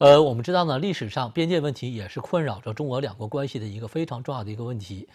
呃，我们知道呢，历史上边界问题也是困扰着中俄两国关系的一个非常重要的一个问题。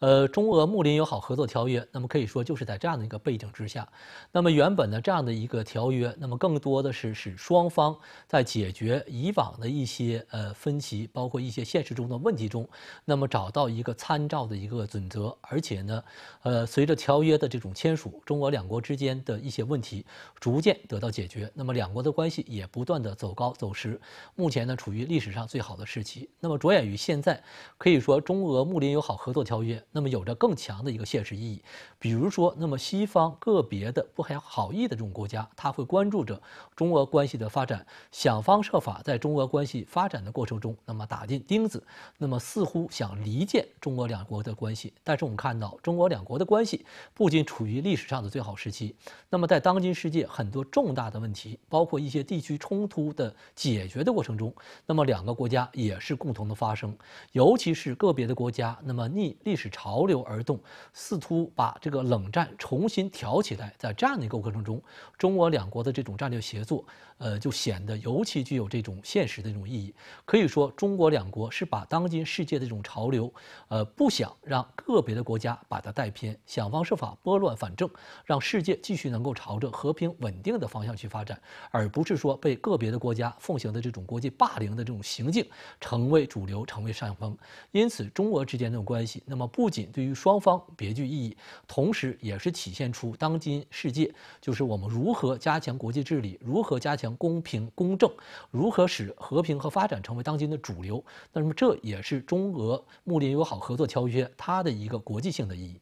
呃，中俄睦邻友好合作条约，那么可以说就是在这样的一个背景之下，那么原本呢，这样的一个条约，那么更多的是使双方在解决以往的一些呃分歧，包括一些现实中的问题中，那么找到一个参照的一个准则。而且呢，呃，随着条约的这种签署，中俄两国之间的一些问题逐渐得到解决，那么两国的关系也不断的走高走实。目前呢处于历史上最好的时期。那么着眼于现在，可以说中俄睦邻友好合作条约那么有着更强的一个现实意义。比如说，那么西方个别的不怀好意的这种国家，他会关注着中俄关系的发展，想方设法在中俄关系发展的过程中那么打进钉子，那么似乎想离间中俄两国的关系。但是我们看到，中俄两国的关系不仅处于历史上的最好时期，那么在当今世界很多重大的问题，包括一些地区冲突的解决的过。程。程中，那么两个国家也是共同的发生，尤其是个别的国家，那么逆历史潮流而动，试图把这个冷战重新挑起来。在这样的一个过程中，中俄两国的这种战略协作，呃，就显得尤其具有这种现实的这种意义。可以说，中国两国是把当今世界的这种潮流，呃，不想让个别的国家把它带偏，想方设法拨乱反正，让世界继续能够朝着和平稳定的方向去发展，而不是说被个别的国家奉行的这种。国际霸凌的这种行径成为主流，成为上风。因此，中俄之间的关系，那么不仅对于双方别具意义，同时也是体现出当今世界，就是我们如何加强国际治理，如何加强公平公正，如何使和平和发展成为当今的主流。那么，这也是中俄睦邻友好合作条约它的一个国际性的意义。